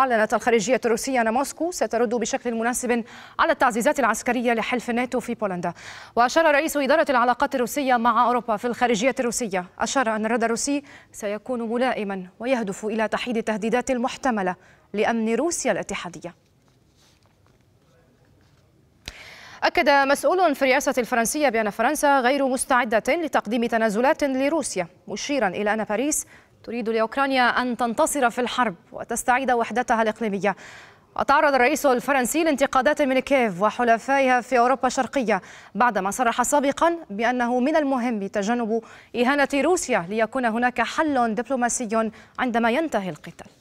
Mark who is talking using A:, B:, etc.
A: أعلنت الخارجية الروسية أن موسكو سترد بشكل مناسب على التعزيزات العسكرية لحلف الناتو في بولندا وأشار رئيس إدارة العلاقات الروسية مع أوروبا في الخارجية الروسية أشار أن الرد الروسي سيكون ملائما ويهدف إلى تحييد التهديدات المحتملة لأمن روسيا الاتحادية أكد مسؤول في الرئاسة الفرنسية بأن فرنسا غير مستعدة لتقديم تنازلات لروسيا مشيرا إلى أن باريس تريد لأوكرانيا أن تنتصر في الحرب وتستعيد وحدتها الإقليمية وتعرض الرئيس الفرنسي لانتقادات من كييف وحلفائها في أوروبا الشرقية بعدما صرح سابقا بأنه من المهم تجنب إهانة روسيا ليكون هناك حل دبلوماسي عندما ينتهي القتال